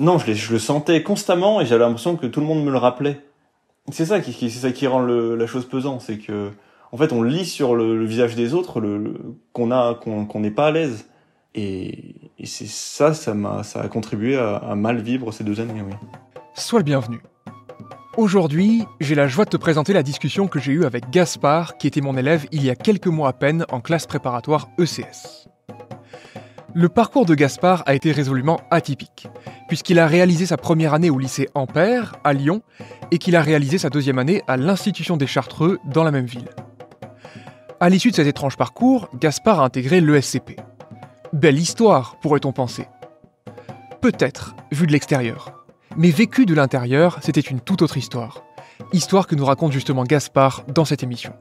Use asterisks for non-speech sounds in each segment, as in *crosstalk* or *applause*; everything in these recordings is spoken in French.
Non, je, le sentais constamment et j'avais l'impression que tout le monde me le rappelait. C'est ça qui, c'est ça qui rend la chose pesante, c'est que en fait on lit sur le, visage des autres qu'on a qu'on n'est pas à l'aise. Et, c'est ça, ça m'a ça a contribué à, mal vivre ces deux années. Sois le bienvenu. Aujourd'hui, j'ai la joie de te présenter la discussion que j'ai eue avec Gaspard, qui était mon élève il y a quelques mois à peine en classe préparatoire ECS. Le parcours de Gaspard a été résolument atypique, puisqu'il a réalisé sa première année au lycée Ampère, à Lyon, et qu'il a réalisé sa deuxième année à l'Institution des Chartreux, dans la même ville. À l'issue de cet étrange parcours, Gaspard a intégré l'ESCP. Belle histoire, pourrait-on penser. Peut-être, vu de l'extérieur. Mais vécu de l'intérieur, c'était une toute autre histoire. Histoire que nous raconte justement Gaspard dans cette émission.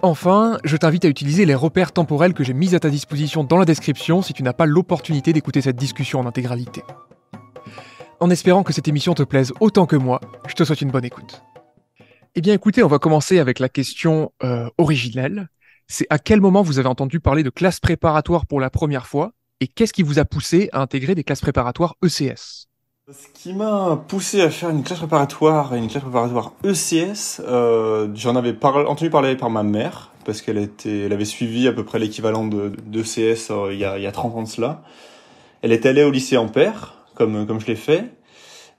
Enfin, je t'invite à utiliser les repères temporels que j'ai mis à ta disposition dans la description si tu n'as pas l'opportunité d'écouter cette discussion en intégralité. En espérant que cette émission te plaise autant que moi, je te souhaite une bonne écoute. Eh bien écoutez, on va commencer avec la question euh, originelle. C'est à quel moment vous avez entendu parler de classes préparatoires pour la première fois et qu'est-ce qui vous a poussé à intégrer des classes préparatoires ECS ce qui m'a poussé à faire une classe préparatoire une classe préparatoire ECS, euh, j'en avais entendu parler par ma mère, parce qu'elle Elle avait suivi à peu près l'équivalent de, e euh, il, y a, 30 ans de cela. Elle est allée au lycée Ampère, comme, comme je l'ai fait.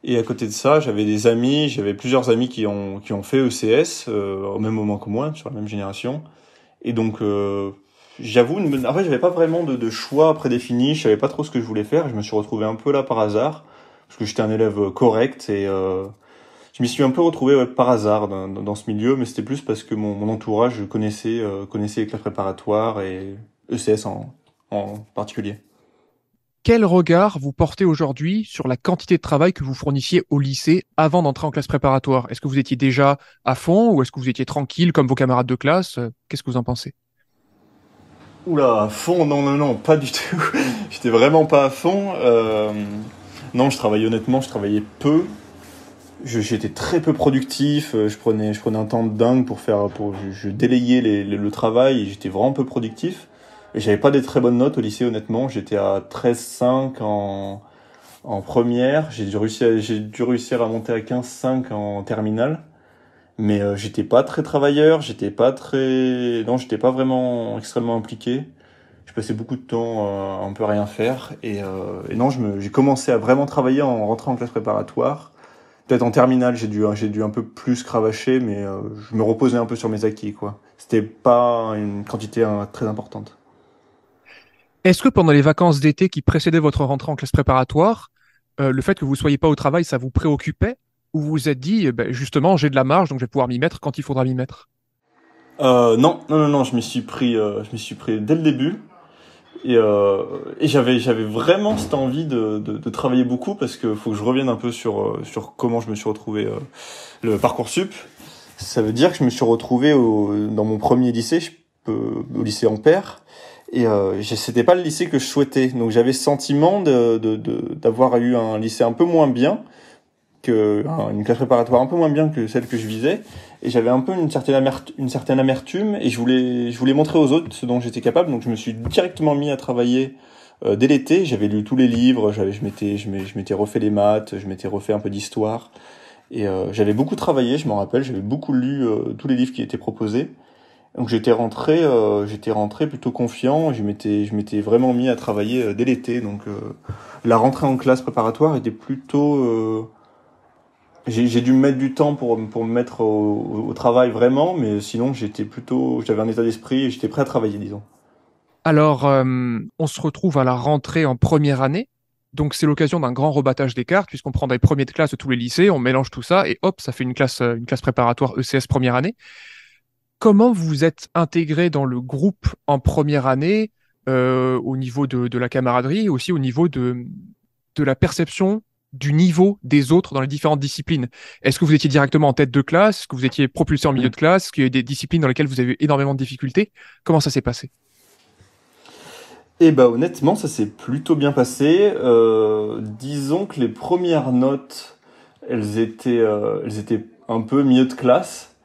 Et à côté de ça, j'avais des amis, j'avais plusieurs amis qui ont, qui ont fait ECS, euh, au même moment que moi, sur la même génération. Et donc, j'avoue, en fait, j'avais pas vraiment de, de choix prédéfini, je savais pas trop ce que je voulais faire, je me suis retrouvé un peu là par hasard parce que j'étais un élève euh, correct et euh, je m'y suis un peu retrouvé par hasard dans, ce milieu, mais c'était plus parce que mon, entourage connaissait euh, connaissait les classes préparatoires et ECS en, particulier. Quel regard vous portez aujourd'hui sur la quantité de travail que vous fournissiez au lycée avant d'entrer en classe préparatoire Est-ce que vous étiez déjà à fond ou est-ce que vous étiez tranquille comme vos camarades de classe Qu'est-ce que vous en pensez Oula, à fond, non, non, non, pas du tout. *laughs* J'étais vraiment pas à fond. Non, je travaillais honnêtement, je travaillais peu. J'étais très peu productif. Euh, je prenais, je prenais un temps de dingue pour faire, pour je, délayais le travail. J'étais vraiment peu productif. Et j'avais pas des très bonnes notes au lycée, honnêtement. J'étais à 13,5 en, en première. J'ai dû, dû réussir à monter à 15,5 en terminale mais euh, j'étais pas très travailleur, j'étais pas très non, j'étais pas vraiment extrêmement impliqué je passais beaucoup de temps euh, à un peu rien faire. Et, euh, non, j'ai commencé à vraiment travailler en rentrant en classe préparatoire. Peut-être en terminale, j'ai dû, un peu plus cravacher, mais euh, je me reposais un peu sur mes acquis. quoi. C'était pas une quantité très importante. Est-ce que pendant les vacances d'été qui précédaient votre rentrée en classe préparatoire, le fait que vous ne soyez pas au travail, ça vous préoccupait Ou vous vous êtes dit, eh ben, justement, j'ai de la marge, donc je vais pouvoir m'y mettre quand il faudra m'y mettre non, non, non, non, je suis pris, je m'y suis pris dès le début. Euh, et, j'avais j'avais vraiment cette envie de, de, travailler beaucoup parce que faut que je revienne un peu sur euh, sur comment je me suis retrouvé euh, le parcours sup. Ça veut dire que je me suis retrouvé au, dans mon premier lycée, au lycée Ampère, et euh, c'était pas le lycée que je souhaitais. Donc j'avais ce sentiment de d'avoir eu un lycée un peu moins bien que une classe préparatoire un peu moins bien que celle que je visais et j'avais un peu une certaine amertume, une certaine amertume et je voulais je voulais montrer aux autres ce dont j'étais capable donc je me suis directement mis à travailler euh, dès l'été j'avais lu tous les livres j'avais je m'étais je m'étais refait les maths je m'étais refait un peu d'histoire et euh, j'avais beaucoup travaillé je m'en rappelle j'avais beaucoup lu euh, tous les livres qui étaient proposés donc j'étais rentré j'étais rentré plutôt confiant je m'étais je m'étais vraiment mis à travailler dès l'été donc la rentrée en classe préparatoire était plutôt j'ai dû me mettre du temps pour, pour me mettre au, travail vraiment, mais sinon j'étais plutôt, j'avais un état d'esprit et j'étais prêt à travailler, disons. Alors, euh, on se retrouve à la rentrée en première année. Donc, c'est l'occasion d'un grand rebattage des cartes, puisqu'on prend des premiers de classe de tous les lycées, on mélange tout ça, et hop, ça fait une classe, euh, une classe préparatoire ECS première année. Comment vous êtes intégré dans le groupe en première année, euh, au niveau de, la camaraderie, et aussi au niveau de, de la perception du niveau des autres dans les différentes disciplines. Est-ce que vous étiez directement en tête de classe Est-ce que vous étiez propulsé en milieu de classe Est-ce qu'il y a des disciplines dans lesquelles vous avez eu énormément de difficultés Comment ça s'est passé eh ben honnêtement, ça s'est plutôt bien passé. Euh, disons que les premières notes, euh, elles étaient, un peu milieu de classe.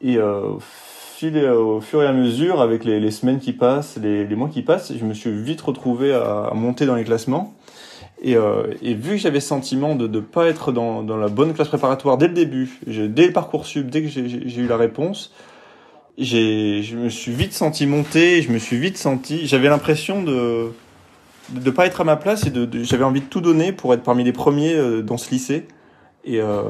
Et euh, au fur et à mesure, avec les, semaines qui passent, les, mois qui passent, je me suis vite retrouvé à monter dans les classements. Euh, et, vu que j'avais sentiment de ne pas être dans, la bonne classe préparatoire dès le début, dès le parcours sub, dès que j'ai eu la réponse, je me suis vite senti monter, je me suis vite senti, j'avais l'impression de ne pas être à ma place et de, j'avais envie de tout donner pour être parmi les premiers euh, dans ce lycée. Euh,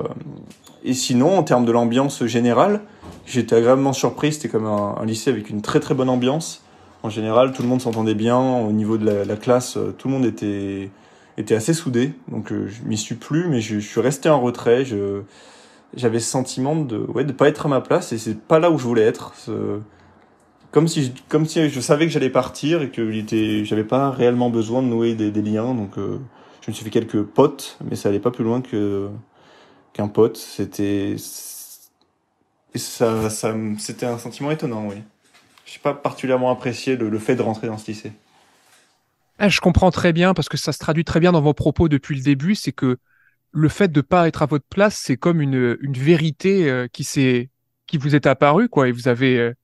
et, sinon, en termes de l'ambiance générale, j'étais agréablement surpris. C'était comme un, lycée avec une très très bonne ambiance. En général, tout le monde s'entendait bien. Au niveau de la classe, tout le monde était était assez soudé, Donc euh, je m'y suis plus, mais je, suis resté en retrait. Je, j'avais ce sentiment de ouais de pas être à ma place et c'est pas là où je voulais être. Comme si, comme si je savais que j'allais partir et que j'étais j'avais pas réellement besoin de nouer des, des liens. Donc euh, je me suis fait quelques potes, mais ça allait pas plus loin que qu'un pote. C'était et ça, ça c'était un sentiment étonnant, oui. Je J'ai pas particulièrement apprécié le, le fait de rentrer dans ce lycée. Eh, je comprends très bien parce que ça se traduit très bien dans vos propos depuis le début, c'est que le fait de pas être à votre place, c'est comme une, une vérité euh, qui s'est qui vous est apparue quoi et vous avez euh,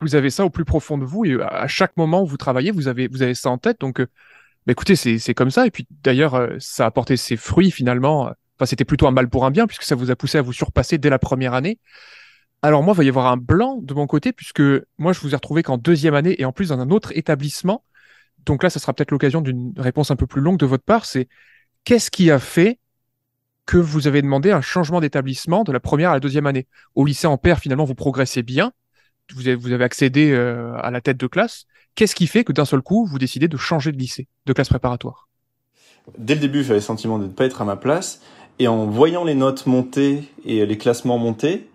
vous avez ça au plus profond de vous et euh, à, chaque moment où vous travaillez, vous avez vous avez ça en tête donc bah, écoutez, c'est comme ça et puis d'ailleurs ça a apporté ses fruits finalement. Enfin, c'était plutôt un mal pour un bien puisque ça vous a poussé à vous surpasser dès la première année. Alors moi, il va y avoir un blanc de mon côté puisque moi je vous ai retrouvé qu'en deuxième année et en plus dans un autre établissement donc là, ça sera peut-être l'occasion d'une réponse un peu plus longue de votre part, c'est qu'est-ce qui a fait que vous avez demandé un changement d'établissement de la première à la deuxième année Au lycée en père finalement, vous progressez bien, vous avez, accédé euh, à la tête de classe. Qu'est-ce qui fait que d'un seul coup, vous décidez de changer de lycée, de classe préparatoire Dès le début, j'avais le sentiment de ne pas être à ma place. Et en voyant les notes monter et les classements monter,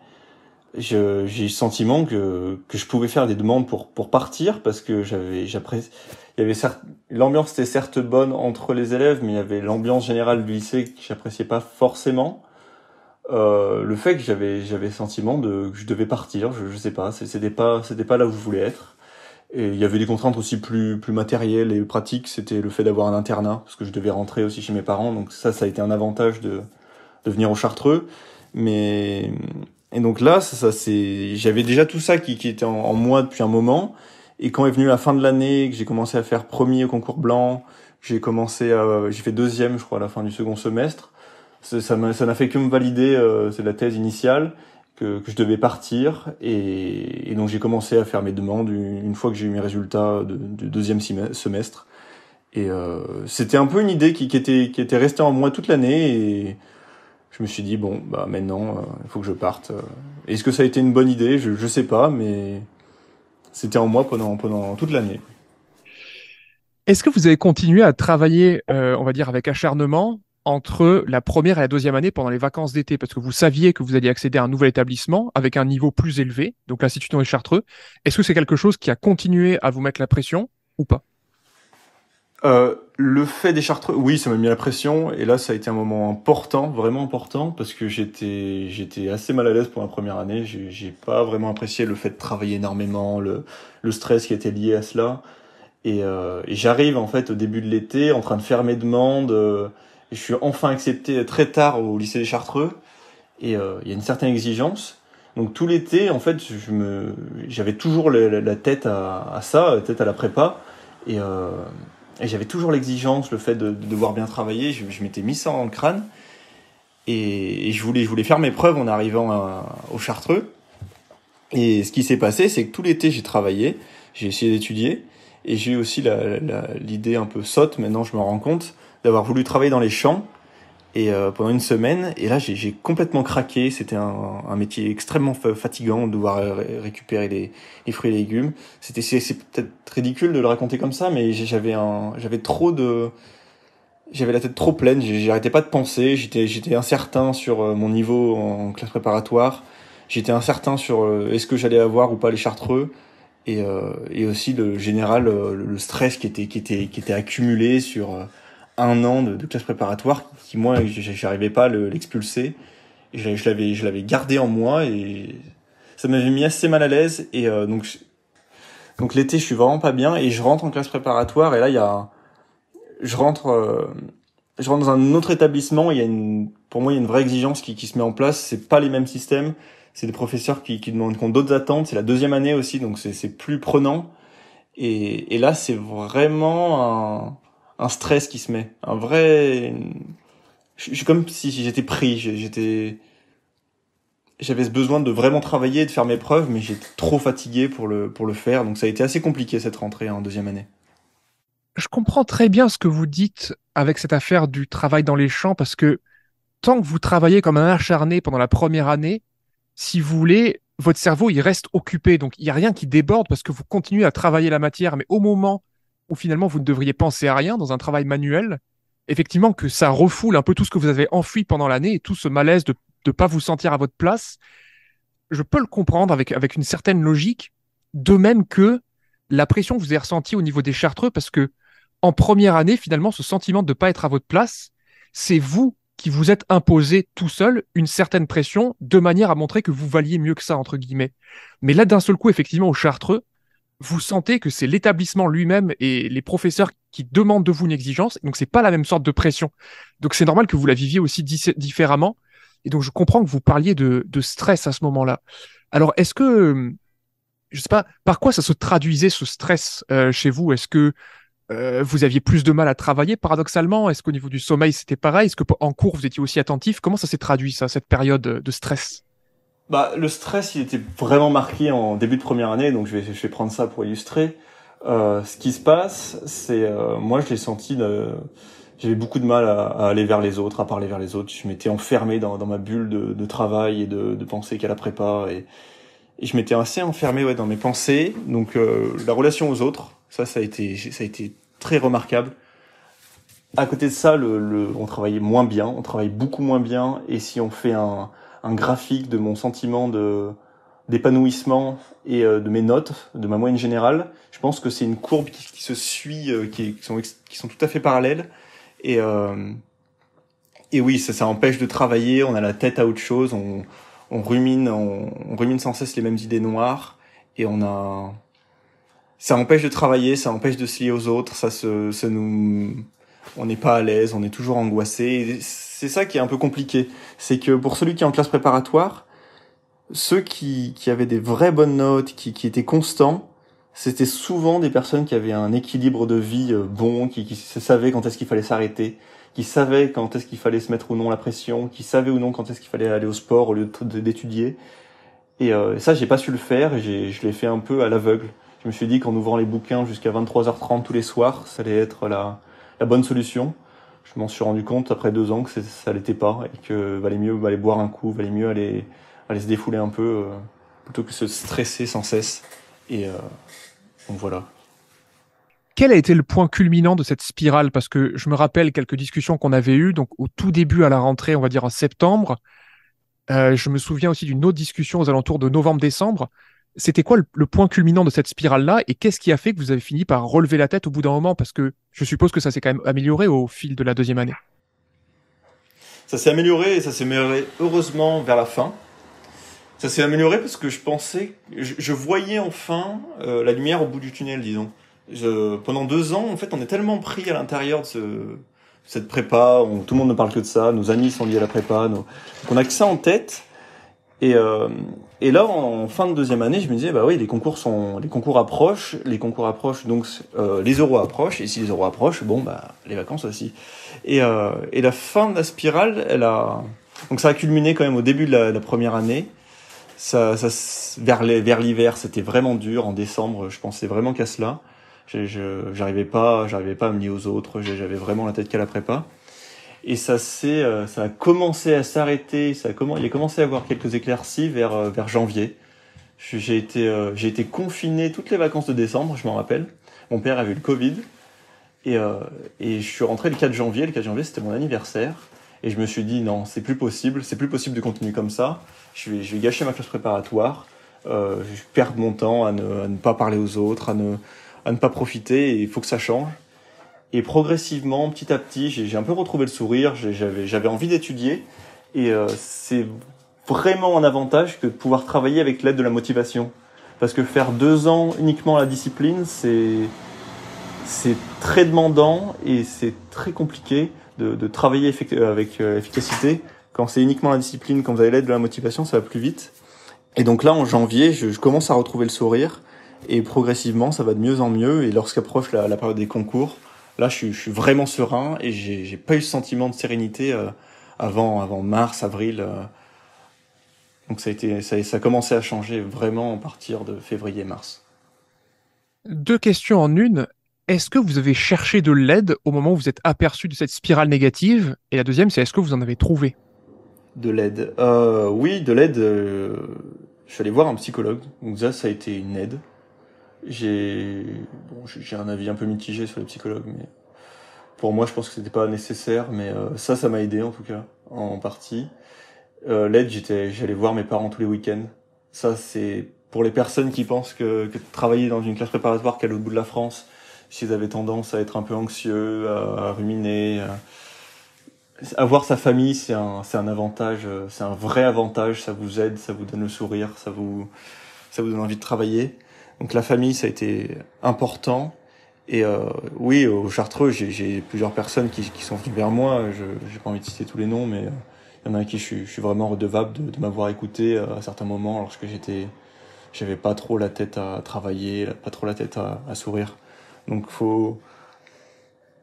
j'ai eu le sentiment que, je pouvais faire des demandes pour, partir parce que j'avais, j'apprécie, il y avait certes, l'ambiance était certes bonne entre les élèves, mais il y avait l'ambiance générale du lycée que j'appréciais pas forcément. Euh, le fait que j'avais j'avais sentiment de que je devais partir, je, ne sais pas, c'était pas c'était pas là où je voulais être. Et il y avait des contraintes aussi plus plus matérielles et pratiques, c'était le fait d'avoir un internat parce que je devais rentrer aussi chez mes parents, donc ça ça a été un avantage de de venir au Chartreux. Mais et donc là, ça, c'est, j'avais déjà tout ça qui, qui était en, moi depuis un moment, et quand est venue la fin de l'année, que j'ai commencé à faire premier au concours blanc, j'ai commencé, à, j'ai fait deuxième, je crois, à la fin du second semestre. Ça, ça, n'a fait que me valider, euh, c'est la thèse initiale que, que je devais partir. Et, et, donc j'ai commencé à faire mes demandes une, fois que j'ai eu mes résultats de, du deuxième semestre. Et euh, c'était un peu une idée qui, qui, était, qui était restée en moi toute l'année. Et je me suis dit, bon, bah maintenant, euh, il faut que je parte. Est-ce que ça a été une bonne idée je, je sais pas, mais c'était en moi pendant, toute l'année. Est-ce que vous avez continué à travailler, euh, on va dire, avec acharnement entre la première et la deuxième année pendant les vacances d'été, parce que vous saviez que vous alliez accéder à un nouvel établissement avec un niveau plus élevé, donc l'Institut Henri Chartreux. Est-ce que c'est quelque chose qui a continué à vous mettre la pression ou pas euh, le fait des Chartreux, oui, ça m'a mis la pression. Et là, ça a été un moment important, vraiment important, parce que j'étais, j'étais assez mal à l'aise pour ma première année. J'ai, j'ai pas vraiment apprécié le fait de travailler énormément, le, le stress qui était lié à cela. Et, euh, j'arrive en fait au début de l'été, en train de faire mes demandes. Euh, je suis enfin accepté très tard au lycée des Chartreux. Et euh, il y a une certaine exigence. Donc tout l'été, en fait, je me, j'avais toujours la, tête à, à, ça, la tête à la prépa. Et et j'avais toujours l'exigence, le fait de, devoir bien travailler. Je, m'étais mis ça dans le crâne. Et, je, voulais, je voulais faire mes preuves en arrivant au Chartreux. Et ce qui s'est passé, c'est que tout l'été, j'ai travaillé, j'ai essayé d'étudier. Et j'ai eu aussi l'idée un peu sotte, maintenant je me rends compte, d'avoir voulu travailler dans les champs et euh, pendant une semaine. Et là, j'ai complètement craqué. C'était un, un, métier extrêmement fatigant de devoir euh, récupérer les, les, fruits et légumes. C'était c'est peut-être ridicule de le raconter comme ça, mais j'avais un j'avais trop de j'avais la tête trop pleine. J'arrêtais pas de penser. J'étais j'étais incertain sur euh, mon niveau en classe préparatoire. J'étais incertain sur est-ce que j'allais avoir ou pas les chartreux. Et, et aussi le général le, le stress qui était qui était qui était accumulé sur un an de, classe préparatoire qui, moi, j'arrivais pas à l'expulser. et je, l'avais, je l'avais gardé en moi et ça m'avait mis assez mal à l'aise. Et euh, donc, donc l'été, je suis vraiment pas bien et je rentre en classe préparatoire et là, il y a, je rentre, euh, je rentre dans un autre établissement. Il y a une, pour moi, il y a une vraie exigence qui, qui se met en place. C'est pas les mêmes systèmes. C'est des professeurs qui, qui demandent, qu'on d'autres attentes. C'est la deuxième année aussi, donc c'est, c'est plus prenant. Et, et là, c'est vraiment un, un stress qui se met, un vrai. Je suis comme si j'étais pris, j'étais, j'avais ce besoin de vraiment travailler de faire mes preuves, mais j'étais trop fatigué pour le pour le faire, donc ça a été assez compliqué cette rentrée en hein, deuxième année. Je comprends très bien ce que vous dites avec cette affaire du travail dans les champs, parce que tant que vous travaillez comme un acharné pendant la première année, si vous voulez, votre cerveau il reste occupé, donc il n'y a rien qui déborde parce que vous continuez à travailler la matière, mais au moment où finalement vous ne devriez penser à rien dans un travail manuel, effectivement que ça refoule un peu tout ce que vous avez enfui pendant l'année et tout ce malaise de ne pas vous sentir à votre place, je peux le comprendre avec, avec une certaine logique, de même que la pression que vous avez ressentie au niveau des chartreux, parce que en première année, finalement, ce sentiment de ne pas être à votre place, c'est vous qui vous êtes imposé tout seul une certaine pression de manière à montrer que vous valiez mieux que ça, entre guillemets. Mais là, d'un seul coup, effectivement, aux chartreux, vous sentez que c'est l'établissement lui-même et les professeurs qui demandent de vous une exigence. Donc, c'est pas la même sorte de pression. Donc, c'est normal que vous la viviez aussi différemment. Et donc, je comprends que vous parliez de, stress à ce moment-là. Alors, est-ce que, je sais pas, par quoi ça se traduisait ce stress euh, chez vous Est-ce que euh, vous aviez plus de mal à travailler paradoxalement Est-ce qu'au niveau du sommeil, c'était pareil Est-ce que en cours, vous étiez aussi attentif Comment ça s'est traduit, ça, cette période de stress bah, le stress, il était vraiment marqué en début de première année, donc je vais, je vais prendre ça pour illustrer. Euh, ce qui se passe, c'est euh, moi, je l'ai senti. De, j'avais beaucoup de mal à, aller vers les autres, à parler vers les autres. Je m'étais enfermé dans, dans ma bulle de, de travail et de, de pensée qu'à la prépa, et, je m'étais assez enfermé ouais, dans mes pensées. Donc euh, la relation aux autres, ça, ça a été, ça a été très remarquable. À côté de ça, le, le, on travaillait moins bien, on travaille beaucoup moins bien, et si on fait un un graphique de mon sentiment de d'épanouissement et euh, de mes notes, de ma moyenne générale. Je pense que c'est une courbe qui, se suit, euh, qui, qui, sont, qui sont tout à fait parallèles. Et, euh, et oui, ça, ça empêche de travailler, on a la tête à autre chose, on, rumine, on, rumine sans cesse les mêmes idées noires, et on a... Ça empêche de travailler, ça empêche de se lier aux autres, ça se, ça nous, on n'est pas à l'aise, on est toujours angoissé c'est ça qui est un peu compliqué. C'est que pour celui qui est en classe préparatoire, ceux qui, avaient des vraies bonnes notes, qui, qui étaient constants, c'était souvent des personnes qui avaient un équilibre de vie euh, bon, qui, qui savaient quand est-ce qu'il fallait s'arrêter, qui savaient quand est-ce qu'il fallait se mettre ou non la pression, qui savaient ou non quand est-ce qu'il fallait aller au sport au lieu d'étudier. Et ça, euh, ça, j'ai pas su le faire, et je l'ai fait un peu à l'aveugle. Je me suis dit qu'en ouvrant les bouquins jusqu'à 23h30 tous les soirs, ça allait être la bonne solution je m'en suis rendu compte après deux ans que ça l'était pas et que valait mieux aller boire un coup, valait mieux aller, se défouler un peu euh, plutôt que se stresser sans cesse. Et euh, voilà. Quel a été le point culminant de cette spirale Parce que je me rappelle quelques discussions qu'on avait eues, donc au tout début à la rentrée, on va dire en septembre. Euh, je me souviens aussi d'une autre discussion aux alentours de novembre-décembre c'était quoi le, point culminant de cette spirale-là et qu'est-ce qui a fait que vous avez fini par relever la tête au bout d'un moment Parce que je suppose que ça s'est quand même amélioré au fil de la deuxième année. Ça s'est amélioré et ça s'est amélioré heureusement vers la fin. Ça s'est amélioré parce que je pensais, je, voyais enfin euh, la lumière au bout du tunnel, disons. pendant deux ans, en fait, on est tellement pris à l'intérieur de, ce, cette prépa, où tout le monde ne parle que de ça, nos amis sont liés à la prépa, on a que ça en tête. Et, euh, et là, en fin de deuxième année, je me disais, bah oui, les concours sont, les concours approchent, les concours approchent, donc euh, les euros approchent, et si les euros approchent, bon, bah les vacances aussi. Euh, et, la fin de la spirale, elle a, donc ça a culminé quand même au début de la, première année. Ça, ça vers l'hiver, c'était vraiment dur. En décembre, je pensais vraiment qu'à cela. J'arrivais pas, j'arrivais pas à me lier aux autres. J'avais vraiment la tête qu'à la prépa et ça s'est, euh, ça a commencé à s'arrêter. Ça a comment, il a commencé à avoir quelques éclaircies vers euh, vers janvier. J'ai été, euh, j'ai été confiné toutes les vacances de décembre, je m'en rappelle. Mon père avait eu le Covid. Et, et je suis rentré le 4 janvier. Le 4 janvier, c'était mon anniversaire. Et je me suis dit, non, c'est plus possible. C'est plus possible de continuer comme ça. Je vais, je vais gâcher ma classe préparatoire. Euh, je perds mon temps à ne, à ne, pas parler aux autres, à ne, à ne pas profiter. Et il faut que ça change. Et progressivement, petit à petit, j'ai un peu retrouvé le sourire, j'avais envie d'étudier. Et euh, c'est vraiment un avantage que de pouvoir travailler avec l'aide de la motivation. Parce que faire deux ans uniquement la discipline, c'est très demandant et c'est très compliqué de, travailler euh, avec euh, efficacité. Quand c'est uniquement la discipline, quand vous avez l'aide de la motivation, ça va plus vite. Et donc là, en janvier, je, commence à retrouver le sourire et progressivement, ça va de mieux en mieux. Et lorsqu'approche la période des concours, Là, je suis, vraiment serein et j'ai pas eu ce sentiment de sérénité euh, avant, avant mars, avril. Euh. Donc ça a été, ça, commencé à changer vraiment à partir de février-mars. Deux questions en une. Est-ce que vous avez cherché de l'aide au moment où vous êtes aperçu de cette spirale négative Et la deuxième, c'est est-ce que vous en avez trouvé De l'aide. Euh, oui, de l'aide. je suis allé voir un psychologue. Donc ça, ça a été une aide j'ai bon, j'ai un avis un peu mitigé sur les psychologues, mais pour moi, je pense que c'était pas nécessaire, mais euh, ça, ça m'a aidé en tout cas, en partie. Euh, L'aide, j'étais, j'allais voir mes parents tous les week-ends. Ça, c'est pour les personnes qui pensent que, que travailler dans une classe préparatoire qu'à l'autre bout de la France, s'ils avaient tendance à être un peu anxieux, à, ruminer, avoir sa famille, c'est un, c'est un avantage, euh, c'est un vrai avantage. Ça vous aide, ça vous donne le sourire, ça vous, ça vous donne envie de travailler. Donc la famille, ça a été important. Et euh, oui, au Chartreux, j'ai plusieurs personnes qui, qui, sont venues vers moi. Je n'ai pas envie de citer tous les noms, mais il euh, y en a qui je, je suis vraiment redevable de, de m'avoir écouté euh, à certains moments lorsque j'étais, j'avais pas trop la tête à travailler, pas trop la tête à, à sourire. Donc faut,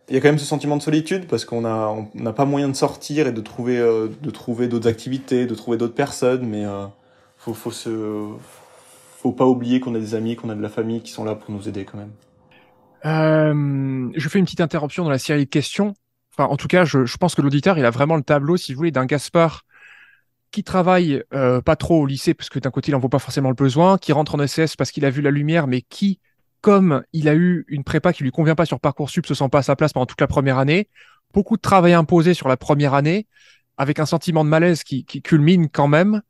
il y a quand même ce sentiment de solitude parce qu'on a on n'a pas moyen de sortir et de trouver euh, de trouver d'autres activités, de trouver d'autres personnes, mais euh, faut faut se faut pas oublier qu'on a des amis, qu'on a de la famille qui sont là pour nous aider quand même. Euh, je fais une petite interruption dans la série de questions. Enfin, en tout cas, je, pense que l'auditeur, il a vraiment le tableau, si vous voulez, d'un Gaspard qui travaille euh, pas trop au lycée parce que d'un côté, il n'en vaut pas forcément le besoin, qui rentre en SS parce qu'il a vu la lumière, mais qui, comme il a eu une prépa qui lui convient pas sur parcoursup, se sent pas à sa place pendant toute la première année. Beaucoup de travail imposé sur la première année, avec un sentiment de malaise qui, qui culmine quand même.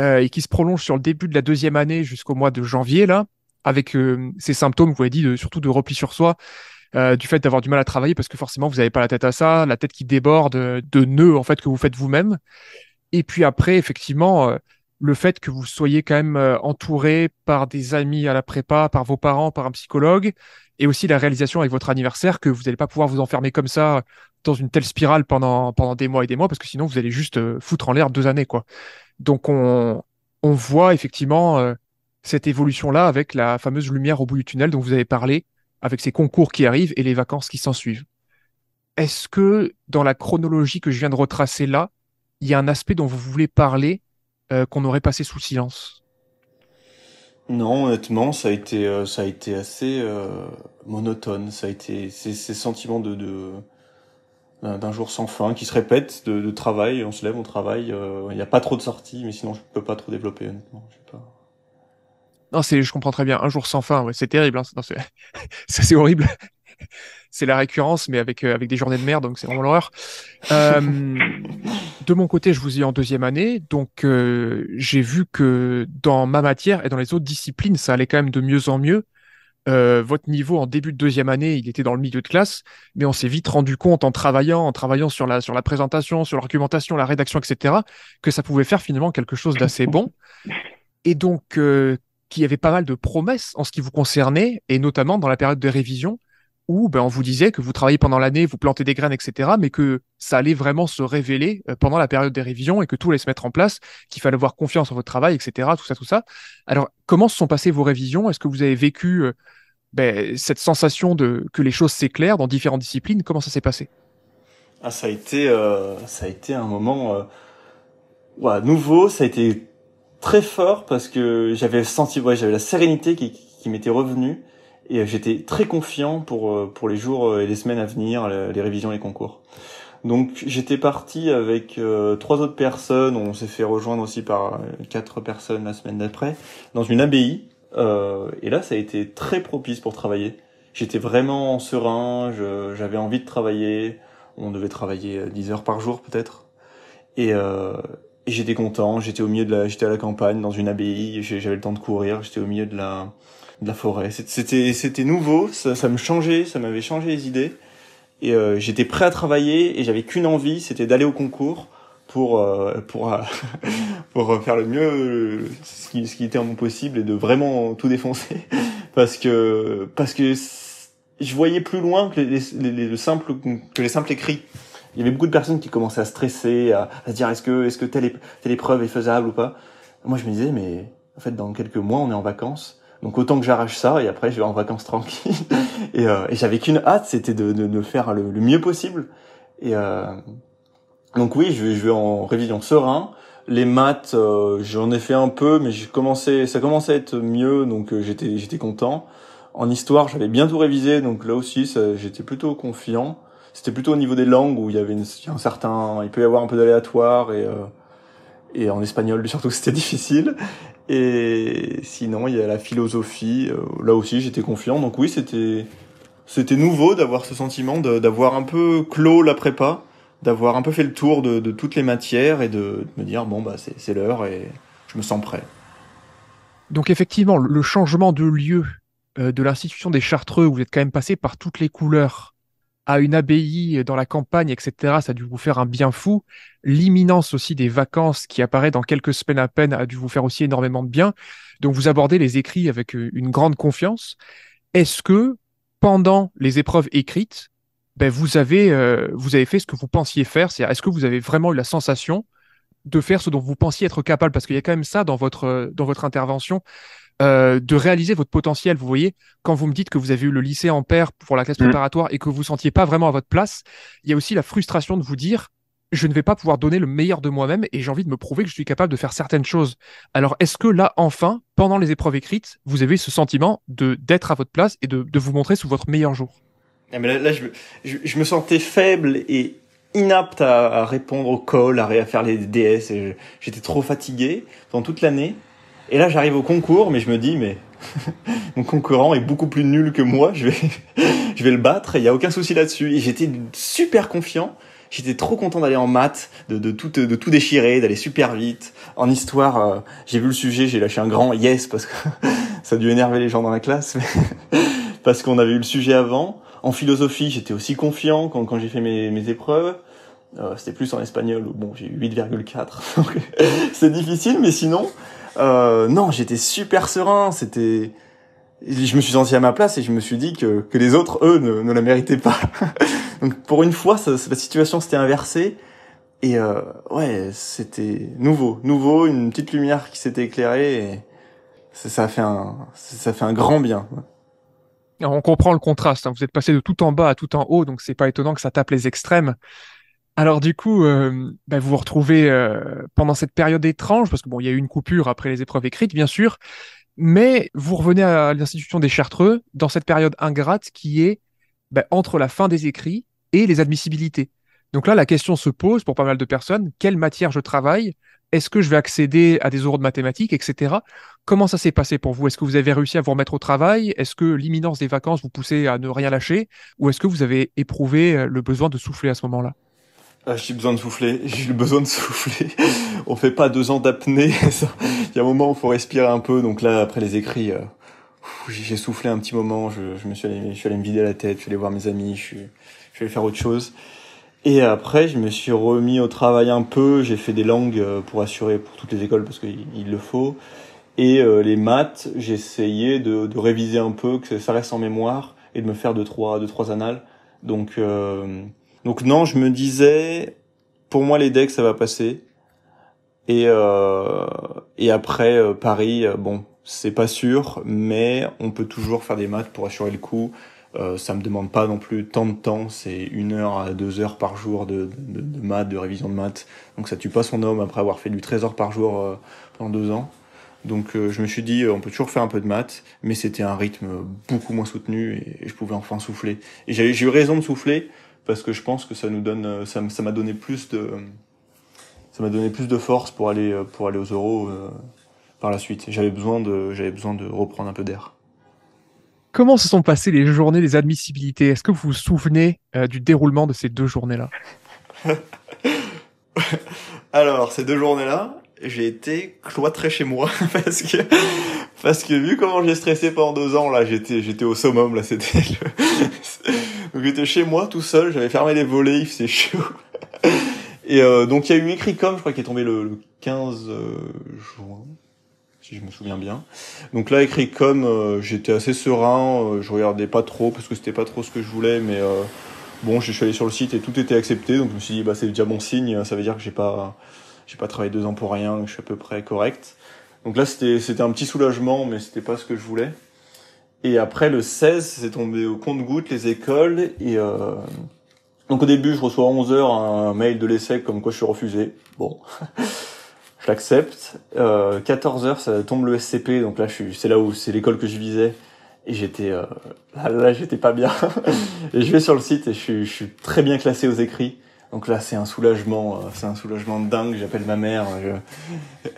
Euh, et qui se prolonge sur le début de la deuxième année jusqu'au mois de janvier, là, avec euh, ces symptômes, vous l'avez dit, surtout de repli sur soi, euh, du fait d'avoir du mal à travailler parce que forcément, vous n'avez pas la tête à ça, la tête qui déborde de nœuds, en fait, que vous faites vous-même. Et puis après, effectivement, le fait que vous soyez quand même entouré par des amis à la prépa, par vos parents, par un psychologue, et aussi la réalisation avec votre anniversaire que vous n'allez pas pouvoir vous enfermer comme ça dans une telle spirale pendant, pendant des mois et des mois, parce que sinon vous allez juste foutre en l'air deux années, quoi. Donc on, voit effectivement euh, cette évolution-là avec la fameuse lumière au bout du tunnel dont vous avez parlé, avec ces concours qui arrivent et les vacances qui s'ensuivent. Est-ce que dans la chronologie que je viens de retracer là, il y a un aspect dont vous voulez parler euh, qu'on aurait passé sous silence Non, honnêtement, ça a été, euh, ça a été assez monotone. Ça a été ces, sentiments de euh, d'un jour sans fin qui se répète de, de travail. On se lève, on travaille. Euh, il n'y a pas trop de sorties, mais sinon je peux pas trop développer honnêtement. Je sais pas. Non, c'est, je comprends très bien. Un jour sans fin, c'est terrible. Hein. c'est... *laughs* c'est horrible. c'est la récurrence, mais avec, euh, avec des journées de merde, donc c'est vraiment l'horreur. de mon côté, je vous ai en deuxième année, donc j'ai vu que dans ma matière et dans les autres disciplines, ça allait quand même de mieux en mieux. Euh, votre niveau en début de deuxième année, il était dans le milieu de classe, mais on s'est vite rendu compte en travaillant, en travaillant sur la, sur la présentation, sur l'argumentation, la rédaction, etc., que ça pouvait faire finalement quelque chose d'assez bon. Et donc, euh, qu'il y avait pas mal de promesses en ce qui vous concernait, et notamment dans la période de révision, où ben, on vous disait que vous travaillez pendant l'année, vous plantez des graines, etc., mais que ça allait vraiment se révéler euh, pendant la période des révisions et que tout allait se mettre en place, qu'il fallait avoir confiance en votre travail, etc., tout ça, tout ça. Alors, comment se sont passées vos révisions Est-ce que vous avez vécu euh, ben, cette sensation de que les choses s'éclairent dans différentes disciplines Comment ça s'est passé ah, ça, a été, euh, ça a été un moment euh, nouveau, ça a été très fort parce que j'avais senti, ouais, j'avais la sérénité qui, qui m'était revenue et euh, j'étais très confiant pour, euh, pour les jours euh, et les semaines à venir, les révisions et les concours. Donc j'étais parti avec trois autres personnes, on s'est fait rejoindre aussi par quatre personnes la semaine d'après, dans une abbaye. Euh, et là, ça a été très propice pour travailler. J'étais vraiment serein, j'avais envie de travailler. On devait travailler 10 heures par jour peut-être. Et, et j'étais content, j'étais au milieu de la, j'étais à la campagne dans une abbaye, j'avais le temps de courir, j'étais au milieu de la, de la forêt. C'était c'était nouveau, ça, me changeait, ça m'avait changé les idées. Et euh, j'étais prêt à travailler et j'avais qu'une envie, c'était d'aller au concours pour euh, pour euh, *laughs* pour faire le mieux ce qui ce qui était en mon possible et de vraiment tout défoncer *laughs* parce que parce que je voyais plus loin que les, simples que les simples écrits il y avait beaucoup de personnes qui commençaient à stresser, à, à se dire est-ce que est-ce que telle, telle épreuve est faisable ou pas. Moi je me disais mais en fait dans quelques mois on est en vacances, donc autant que j'arrache ça et après je vais en vacances tranquille. *laughs* et, euh, et j'avais qu'une hâte, c'était de, de, faire le, mieux possible. Et euh, donc oui, je vais, je vais en révision serein. Les maths, euh, j'en ai fait un peu, mais j'ai commencé, ça commençait à être mieux, donc euh, j'étais j'étais content. En histoire, j'avais bien tout révisé, donc là aussi, j'étais plutôt confiant. C'était plutôt au niveau des langues où il y avait une, un certain, il peut y avoir un peu d'aléatoire et euh, et en espagnol surtout *laughs* c'était difficile et sinon, il y a la philosophie. Euh, là aussi, j'étais confiant. Donc oui, c'était nouveau d'avoir ce sentiment d'avoir un peu clos la prépa, d'avoir un peu fait le tour de, toutes les matières et de, me dire bon bah c'est l'heure et je me sens prêt. Donc effectivement, le changement de lieu euh, de l'institution des Chartreux, vous êtes quand même passé par toutes les couleurs à une abbaye euh, dans la campagne, etc., ça a dû vous faire un bien fou. L'imminence aussi des vacances qui apparaît dans quelques semaines à peine a dû vous faire aussi énormément de bien. Donc vous abordez les écrits avec euh, une grande confiance. Est-ce que pendant les épreuves écrites, ben vous avez euh, fait ce que vous pensiez faire C'est est-ce que vous avez vraiment eu la sensation de faire ce dont vous pensiez être capable Parce qu'il y a quand même ça dans votre intervention. Euh, de réaliser votre potentiel. Vous voyez, quand vous me dites que vous avez eu le lycée en pair pour la classe mm. préparatoire et que vous ne sentiez pas vraiment à votre place, il y a aussi la frustration de vous dire je ne vais pas pouvoir donner le meilleur de moi-même et j'ai envie de me prouver que je suis capable de faire certaines choses. Alors, est-ce que là, enfin, pendant les épreuves écrites, vous avez ce sentiment de d'être à votre place et de, vous montrer sous votre meilleur jour ah, Là, je, me sentais faible et inapte à, répondre au calls, à, à faire les DS. J'étais trop fatigué pendant toute l'année. Et là, j'arrive au concours, mais je me dis, mais *laughs* mon concurrent est beaucoup plus nul que moi, je vais, *laughs* je vais le battre, il n'y a aucun souci là-dessus. Et j'étais super confiant, j'étais trop content d'aller en maths, de, de, tout, de tout déchirer, d'aller super vite. En histoire, euh, j'ai vu le sujet, j'ai lâché un grand yes parce que *laughs* ça a dû énerver les gens dans la classe, parce qu'on avait eu le sujet avant. En philosophie, j'étais aussi confiant quand, quand j'ai fait mes, mes épreuves. Euh, c'était plus en espagnol, bon, j'ai eu 8,4. c'est difficile, mais sinon, euh, non, j'étais super serein, c'était... Je me suis senti à ma place et je me suis dit que, les autres, eux, ne, la méritaient pas. *laughs* Donc pour une fois, la situation s'était inversée. Et euh, ouais, c'était nouveau, nouveau, une petite lumière qui s'était éclairée. Et ça, fait un, ça fait un grand bien. on comprend le contraste. Hein. Vous êtes passé de tout en bas à tout en haut, donc c'est pas étonnant que ça tape les extrêmes. Alors du coup, euh, bah, vous vous retrouvez euh, pendant cette période étrange, parce que bon, il y a eu une coupure après les épreuves écrites, bien sûr, mais vous revenez à l'institution des Chartreux dans cette période ingrate qui est bah, entre la fin des écrits et les admissibilités. Donc là, la question se pose pour pas mal de personnes quelle matière je travaille Est-ce que je vais accéder à des euros de mathématiques, etc. Comment ça s'est passé pour vous Est-ce que vous avez réussi à vous remettre au travail Est-ce que l'imminence des vacances vous poussait à ne rien lâcher Ou est-ce que vous avez éprouvé euh, le besoin de souffler à ce moment-là ah, j'ai besoin de souffler, *laughs* j'ai besoin de souffler. On fait pas deux ans d'apnée. *laughs* Il y a un moment où il faut respirer un peu. Donc là, après les écrits, euh, j'ai soufflé un petit moment. Je, je me suis allé, je suis allé me vider la tête. Je suis allé voir mes amis. Je suis, je suis allé faire autre chose. Et après, je me suis remis au travail un peu. J'ai fait des langues euh, pour assurer pour toutes les écoles parce qu'il le faut. Et euh, les maths, j'ai essayé de, de, réviser un peu, que ça reste en mémoire et de me faire deux trois deux trois annales. Donc euh, donc non, je me disais, pour moi les decks ça va passer. Et euh, et après euh, Paris, euh, bon, c'est pas sûr, mais on peut toujours faire des maths pour assurer le coup. Euh, ça me demande pas non plus tant de temps, c'est une heure à deux heures par jour de, maths, de révision de maths. Donc ça tue pas son homme après avoir fait du trésor par jour pendant deux ans. Donc je me suis dit, on peut toujours faire un peu de maths, mais c'était un rythme beaucoup moins soutenu et, et je pouvais enfin souffler. Et j'ai eu raison de souffler parce que je pense que ça nous donne, euh, ça m'a donné plus de, ça m'a donné plus de force pour aller, euh, pour aller aux euros euh, par la suite. J'avais besoin de, j'avais besoin de reprendre un peu d'air. Comment se sont passées les journées des admissibilités Est-ce que vous vous souvenez du déroulement de ces deux journées-là *laughs* Alors, ces deux journées-là, j'ai été cloîtré chez moi *laughs* parce que parce que vu comment j'ai stressé pendant deux ans, là, j'étais, j'étais au summum, là, c'était le... *laughs* Donc j'étais chez moi tout seul, j'avais fermé les volets, il faisait chaud. *laughs* Et euh, donc il y a eu écrit comme, je crois, qu'il est tombé le, 15 euh, juin, si je me souviens bien. Donc là, écrit comme, euh, j'étais assez serein, je regardais pas trop parce que c'était pas trop ce que je voulais, mais bon, je suis allé sur le site et tout était accepté, donc je me suis dit, bah c'est déjà bon signe, ça veut dire que j'ai pas, j'ai pas travaillé deux ans pour rien, que je suis à peu près correct. Donc là, c'était un petit soulagement, mais c'était pas ce que je voulais. Et après, le 16, c'est tombé au compte-goutte, les écoles. Et euh, donc au début, je reçois à 11h un mail de l'essai comme quoi je suis refusé. Bon, *laughs* je l'accepte. Euh, 14h, ça tombe le SCP. Donc là, suis... c'est là où c'est l'école que je visais. Et j'étais euh, là, j'étais pas bien. *laughs* et je vais sur le site et je suis très bien classé aux écrits. Donc là, c'est un soulagement, euh, c'est un soulagement dingue. J'appelle ma mère, euh,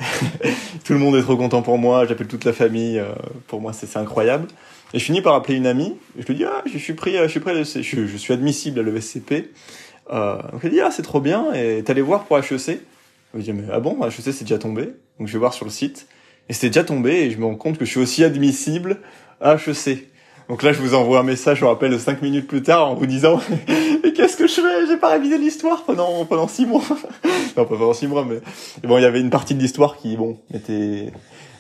*laughs* tout le monde est trop content pour moi. J'appelle toute la famille. Euh, pour moi, c'est incroyable. Et je finis par appeler une amie. je lui dis ah, je suis pris, je suis prêt, je, suis admissible à l'ESCP. Euh, donc elle dit ah c'est trop bien. Et t'allais voir pour HEC. Je dis mais ah bon HEC c'est déjà tombé. Donc je vais voir sur le site. Et c'est déjà tombé et je me rends compte que je suis aussi admissible à HEC. Donc là, je vous envoie un message, je vous rappelle, 5 minutes plus tard, en vous disant *laughs* Mais qu'est-ce que je fais J'ai pas révisé l'histoire pendant pendant 6 mois. *laughs* non, pas pendant 6 mois, mais bon, il y avait une partie de l'histoire qui, bon, était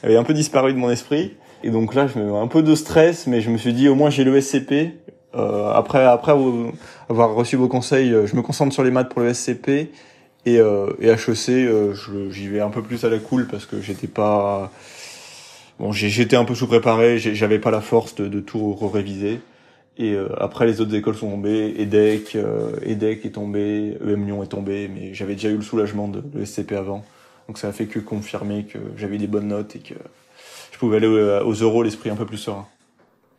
avait un peu disparu de mon esprit. Et donc là, je me un peu de stress, mais je me suis dit au moins j'ai le SCP. Euh, après après avoir reçu vos conseils, euh, je me concentre sur les maths pour le SCP et euh, et HEC, euh, j'y vais un peu plus à la cool parce que j'étais pas bon, j'étais un peu sous-préparé, j'avais pas la force de, tout réviser. Et euh, après, les autres écoles sont tombées. EDEC, euh, est tombé, EM Lyon est tombé, mais j'avais déjà eu le soulagement de l'ESCP avant. Donc ça a fait que confirmer que j'avais des bonnes notes et que je pouvais aller euh, aux, euros l'esprit un peu plus serein.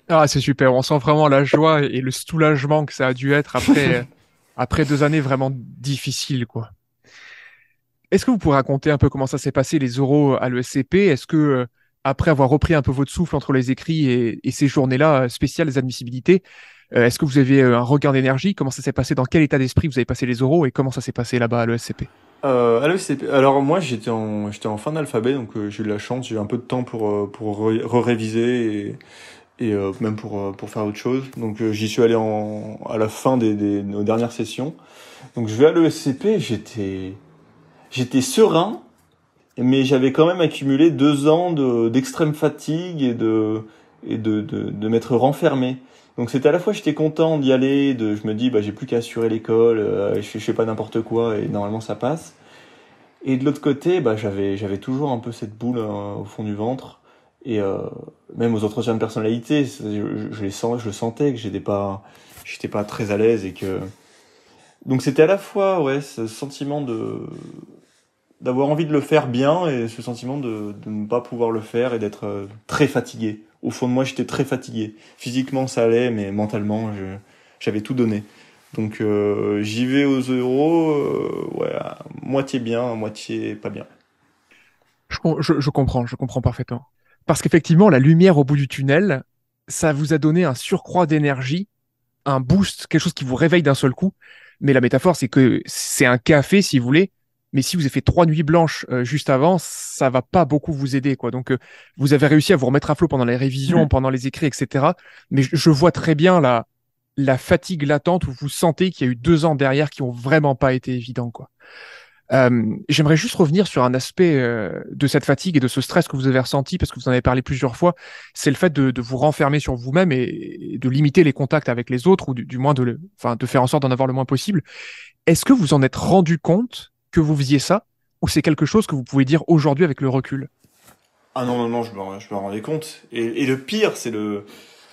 Ah, c'est super. On sent vraiment la joie et le soulagement que ça a dû être après, *laughs* après deux années vraiment difficiles, quoi. Est-ce que vous pouvez raconter un peu comment ça s'est passé les euros à l'ESCP Est-ce que après avoir repris un peu votre souffle entre les écrits et, ces journées-là euh, spéciales des admissibilités, euh, est-ce que vous avez euh, un regain d'énergie Comment ça s'est passé Dans quel état d'esprit vous avez passé les oraux et comment ça s'est passé là-bas à l'ESCP alors moi j'étais en, j'étais en fin d'alphabet, donc j'ai eu de la chance, j'ai eu un peu de temps pour, pour re-réviser et, même pour, pour faire autre chose. Donc j'y suis allé à la fin des, des, nos dernières sessions. Donc je vais à l'ESCP, j'étais, j'étais serein, mais j'avais quand même accumulé deux ans d'extrême fatigue et de et de, de, de m'être renfermé. Donc c'était à la fois j'étais content d'y aller, de je me dis bah j'ai plus qu'à assurer l'école, euh, je, fais, je pas n'importe quoi et normalement ça passe. Et de l'autre côté, bah j'avais j'avais toujours un peu cette boule hein, au fond du ventre et euh, même aux autres de personnalités je, je, les sens, je le sentais que j'étais pas j'étais pas très à l'aise et que donc c'était à la fois ouais ce sentiment de d'avoir envie de le faire bien et ce sentiment de, ne pas pouvoir le faire et d'être euh, très fatigué. Au fond de moi, j'étais très fatigué. Physiquement, ça allait, mais mentalement, j'avais tout donné. Donc euh, j'y vais aux euros, euh, ouais, moitié bien, moitié pas bien. Je, je, je comprends, je comprends parfaitement. Parce qu'effectivement, la lumière au bout du tunnel, ça vous a donné un surcroît d'énergie, un boost, quelque chose qui vous réveille d'un seul coup. Mais la métaphore, c'est que c'est un café, si vous voulez, mais si vous avez fait trois nuits blanches euh, juste avant, ça va pas beaucoup vous aider. Quoi. Donc, euh, vous avez réussi à vous remettre à flot pendant les révisions, mm. pendant les écrits, etc. Mais je, vois très bien la, la fatigue latente où vous sentez qu'il y a eu deux ans derrière qui ont vraiment pas été évidents. Quoi. Euh, J'aimerais juste revenir sur un aspect euh, de cette fatigue et de ce stress que vous avez ressenti, parce que vous en avez parlé plusieurs fois, c'est le fait de, de, vous renfermer sur vous-même et, de limiter les contacts avec les autres, ou du, du moins de, le, de faire en sorte d'en avoir le moins possible. Est-ce que vous en êtes rendu compte que vous faisiez ça ou c'est quelque chose que vous pouvez dire aujourd'hui avec le recul Ah non, non, non, je me, rends rendais compte. Et, le pire, c'est le,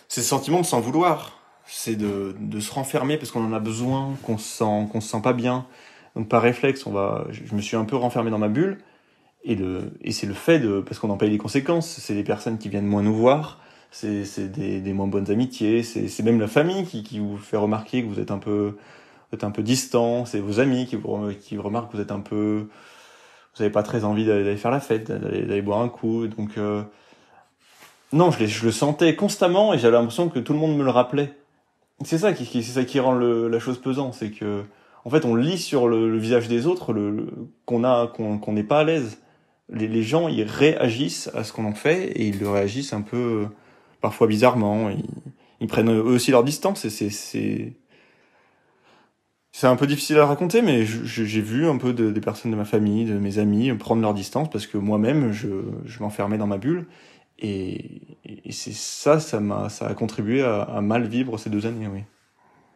sentiment de s'en vouloir. C'est de, se renfermer parce qu'on en a besoin, qu'on se sent, qu'on se sent pas bien. Donc par réflexe, on va, je, me suis un peu renfermé dans ma bulle. Et, et c'est le fait de, parce qu'on en paye les conséquences. C'est les personnes qui viennent moins nous voir, c'est des, des moins bonnes amitiés, c'est même la famille qui, qui vous fait remarquer que vous êtes un peu, vous êtes un peu distant, c'est vos amis qui vous, qui remarquent que vous êtes un peu, vous n'avez pas très envie d'aller faire la fête, d'aller boire un coup. Donc euh, non, je, je, le sentais constamment et j'avais l'impression que tout le monde me le rappelait. C'est ça qui, c'est ça qui rend le, la chose pesante, c'est que en fait on lit sur le, visage des autres le, qu'on a qu'on qu'on n'est pas à l'aise. Les, les, gens ils réagissent à ce qu'on en fait et ils le réagissent un peu parfois bizarrement. Ils, ils prennent eux aussi leur distance et c'est c'est un peu difficile à raconter, mais j'ai vu un peu de, des personnes de ma famille, de mes amis prendre leur distance parce que moi-même, je, m'enfermais dans ma bulle. Et, c'est ça, ça a, ça a contribué à, mal vivre ces deux années, oui.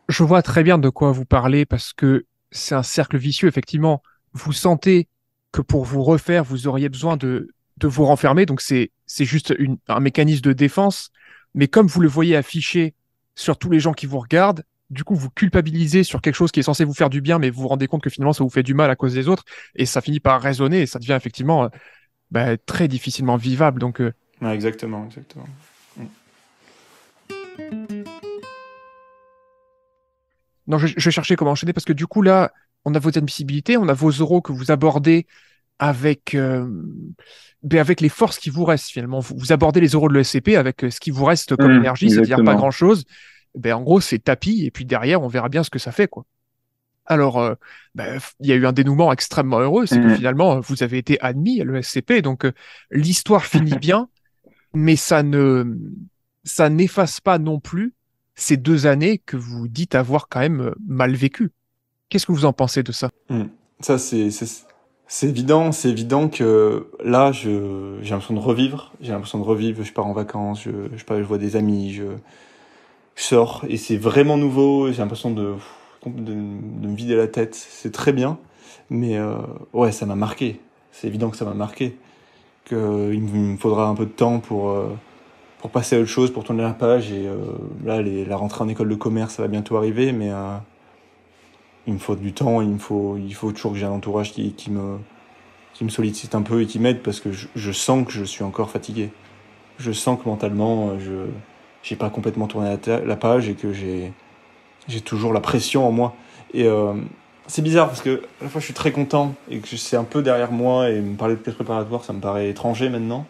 Je vois très bien de quoi vous parlez parce que c'est un cercle vicieux, effectivement. Vous sentez que pour vous refaire, vous auriez besoin de, vous renfermer. Donc c'est, juste un mécanisme de défense. Mais comme vous le voyez affiché sur tous les gens qui vous regardent, du coup vous culpabilisez sur quelque chose qui est censé vous faire du bien, mais vous vous rendez compte que finalement ça vous fait du mal à cause des autres, et ça finit par résonner et ça devient effectivement euh, bah, très difficilement vivable. Donc, euh, exactement, exactement. Mm. Non, je, je, chercher comment enchaîner parce que du coup là, on a vos admissibilités, on a vos euros que vous abordez avec, euh, ben, avec les forces qui vous restent finalement. Vous, abordez les euros de l'ESCP avec ce qui vous reste comme mm, énergie, c'est-à-dire pas grand-chose ben, en gros, c'est tapis, et puis derrière, on verra bien ce que ça fait, quoi. Alors, euh, ben, il y a eu un dénouement extrêmement heureux, c'est que mm-hmm. finalement, vous avez été admis à l'ESCP, donc euh, l'histoire finit bien, mais ça ne, ça n'efface pas non plus ces deux années que vous dites avoir quand même euh, mal vécues. Qu'est-ce que vous en pensez de ça mm. Ça, c'est, c'est évident, c'est évident que là, je, j'ai l'impression de revivre. J'ai l'impression de revivre. Je pars en vacances, je, je vois des amis, je, je sors et c'est vraiment nouveau. J'ai l'impression de, de, me vider la tête. C'est très bien, mais euh, ouais, ça m'a marqué. C'est évident que ça m'a marqué. Il me faudra un peu de temps pour euh, pour passer à autre chose, pour tourner la page. Et euh, là, la rentrée en école de commerce, ça va bientôt arriver, mais il me faut du temps. Il me faut il faut toujours que j'ai un entourage qui, qui me qui me sollicite un peu et qui m'aide parce que je sens que je suis encore fatigué. Je sens que mentalement, je j'ai pas complètement tourné la, la page et que j'ai j'ai toujours la pression en moi. Et euh, c'est bizarre parce que à la fois je suis très content et que c'est un peu derrière moi et me parler de préparatoire préparatoire, ça me paraît étranger maintenant.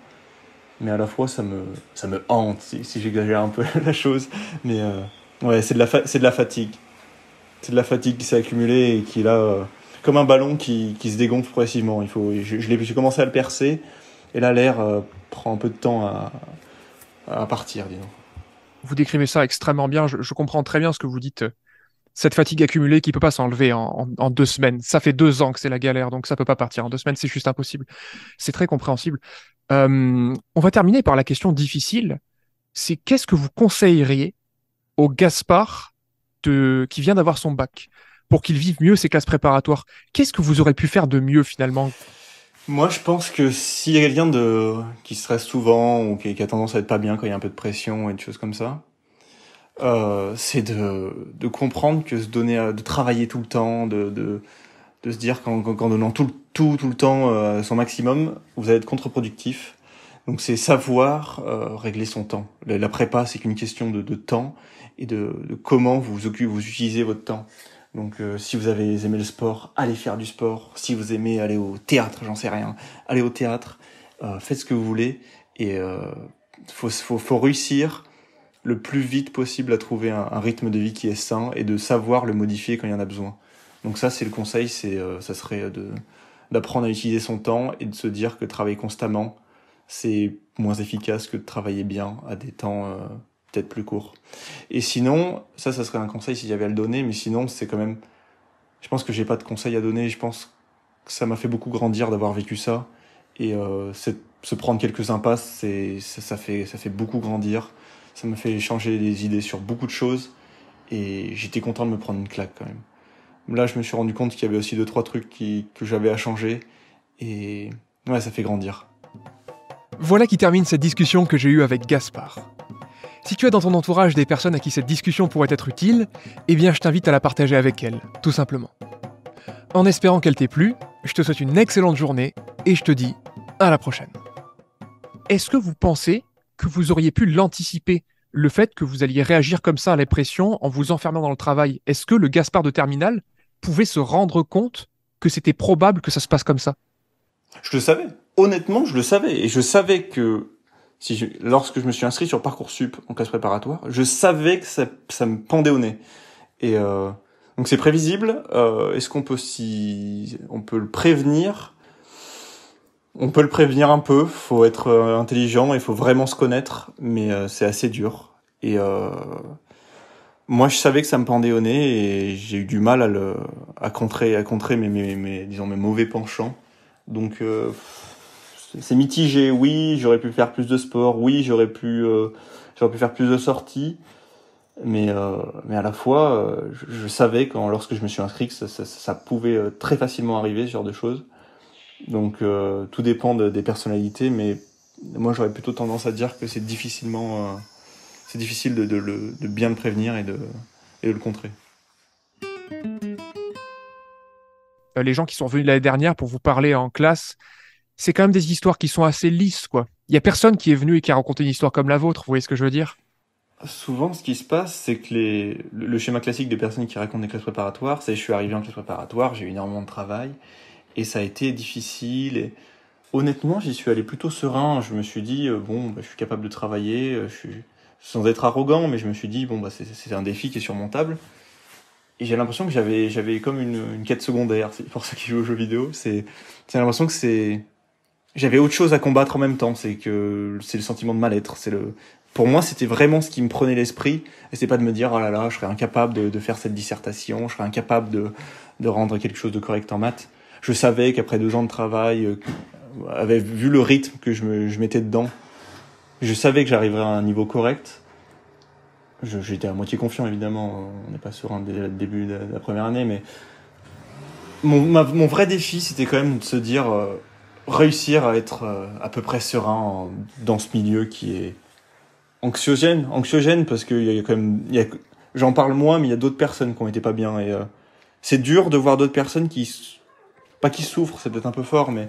Mais à la fois, ça me, ça me hante, si, j'exagère un peu *laughs* la chose. Mais euh, ouais, c'est de, la c'est de la fatigue. C'est de la fatigue qui s'est accumulée et qui là, euh, comme un ballon qui, qui, se dégonfle progressivement. Il faut, je, je l'ai, commencé à le percer et là, l'air prend un peu de temps à, à partir, disons vous décrivez ça extrêmement bien. Je, comprends très bien ce que vous dites. Cette fatigue accumulée qui peut pas s'enlever en, deux semaines. Ça fait deux ans que c'est la galère, donc ça peut pas partir en deux semaines. C'est juste impossible. C'est très compréhensible. Euh, on va terminer par la question difficile. C'est qu'est-ce que vous conseilleriez au Gaspard qui vient d'avoir son bac pour qu'il vive mieux ses classes préparatoires Qu'est-ce que vous aurez pu faire de mieux finalement moi, je pense que s'il y a quelqu'un de... qui stresse souvent ou qui, a tendance à être pas bien quand il y a un peu de pression et des choses comme ça, euh, c'est de... de, comprendre que se donner, de travailler tout le temps, de, de... de se dire qu'en, qu'en donnant tout, tout, tout le temps euh, son maximum, vous allez être contre-productif. Donc c'est savoir euh, régler son temps. La, prépa, c'est qu'une question de, de temps et de, de comment vous, vous utilisez votre temps. Donc euh, si vous avez aimé le sport, allez faire du sport. Si vous aimez aller au théâtre, j'en sais rien, allez au théâtre, euh, faites ce que vous voulez. Et euh, faut, faut, faut, réussir le plus vite possible à trouver un, rythme de vie qui est sain et de savoir le modifier quand il y en a besoin. Donc ça, c'est le conseil, c'est ça serait de d'apprendre à utiliser son temps et de se dire que travailler constamment, c'est moins efficace que de travailler bien à des temps peut-être plus court. Et sinon, ça, ça serait un conseil s'il y avait à le donner, mais sinon, c'est quand même. Je pense que j'ai pas de conseil à donner. Je pense que ça m'a fait beaucoup grandir d'avoir vécu ça. Et euh, se prendre quelques impasses, ça, fait ça fait beaucoup grandir. Ça m'a fait changer des idées sur beaucoup de choses. Et j'étais content de me prendre une claque quand même. Là, je me suis rendu compte qu'il y avait aussi deux trois trucs que j'avais à changer. Et ouais, ça fait grandir. Voilà qui termine cette discussion que j'ai eue avec Gaspard. Si tu as dans ton entourage des personnes à qui cette discussion pourrait être utile, eh bien je t'invite à la partager avec elles, tout simplement. En espérant qu'elle t'ait plu, je te souhaite une excellente journée et je te dis à la prochaine. Est-ce que vous pensez que vous auriez pu l'anticiper, le fait que vous alliez réagir comme ça à la pression en vous enfermant dans le travail Est-ce que le Gaspard de Terminal pouvait se rendre compte que c'était probable que ça se passe comme ça Je le savais. Honnêtement, je le savais. Et je savais que lorsque je me suis inscrit sur Parcoursup en classe préparatoire, je savais que ça, me pendait au nez. Et euh, donc c'est prévisible. Euh, est-ce qu'on peut si on peut le prévenir On peut le prévenir un peu. Faut être euh, intelligent et faut vraiment se connaître. Mais c'est assez dur. Et moi, je savais que ça me pendait au nez et j'ai eu du mal à le contrer à contrer mes mes mauvais penchants. Donc c'est mitigé. Oui, j'aurais pu faire plus de sport. Oui, j'aurais pu, euh, j'aurais pu faire plus de sorties. Mais, euh, à la fois, euh, je, savais quand, lorsque je me suis inscrit, que ça, pouvait très facilement arriver ce genre de choses. Donc, tout dépend des personnalités. Mais moi, j'aurais plutôt tendance à dire que c'est difficilement, c'est difficile de, bien le prévenir et de, et de le contrer. Les gens qui sont venus l'année dernière pour vous parler en classe, c'est quand même des histoires qui sont assez lisses, quoi. Il y a personne qui est venu et qui a raconté une histoire comme la vôtre, vous voyez ce que je veux dire Souvent, ce qui se passe, c'est que les... le schéma classique des personnes qui racontent des classes préparatoires, c'est je suis arrivé en classe préparatoire, j'ai eu énormément de travail, et ça a été difficile. Et... Honnêtement, j'y suis allé plutôt serein. Je me suis dit, euh, bon, bah, je suis capable de travailler, euh, je suis... sans être arrogant, mais je me suis dit, bon, bah, c'est un défi qui est surmontable. Et j'ai l'impression que j'avais comme une, quête secondaire, pour ceux qui jouent aux jeux vidéo. J'ai l'impression que c'est j'avais autre chose à combattre en même temps. C'est que c'est le sentiment de mal-être. C'est le pour moi, c'était vraiment ce qui me prenait l'esprit. Et c'est pas de me dire, oh là là, je serais incapable de, de faire cette dissertation, je serais incapable de, de, rendre quelque chose de correct en maths. Je savais qu'après deux ans de travail, euh, avait vu le rythme que je, me, je mettais dedans, je savais que j'arriverais à un niveau correct. J'étais à moitié confiant, évidemment. On n'est pas sur un début de la première année, mais mon, mon vrai défi, c'était quand même de se dire, euh, réussir à être euh, à peu près serein dans ce milieu qui est anxiogène, anxiogène parce qu'il y a quand même, j'en parle moins, mais il y a d'autres personnes qui ont été pas bien et euh, c'est dur de voir d'autres personnes qui, pas qui souffrent, c'est peut-être un peu fort, mais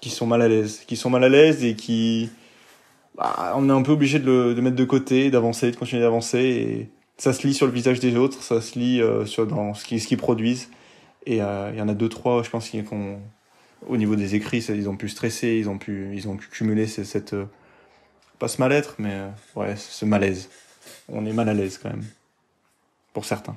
qui sont mal à l'aise, qui sont mal à l'aise et qui, bah, on est un peu obligé de le de mettre de côté, d'avancer, de continuer d'avancer et ça se lit sur le visage des autres, ça se lit euh, sur dans ce qu'ils ce qu'ils produisent et il y en a deux trois, je pense qui ont au niveau des écrits, ils ont pu stresser, ils ont pu, ils ont cumulé cette, euh, pas ce mal-être, mais euh, ouais, ce malaise. On est mal à l'aise quand même, pour certains.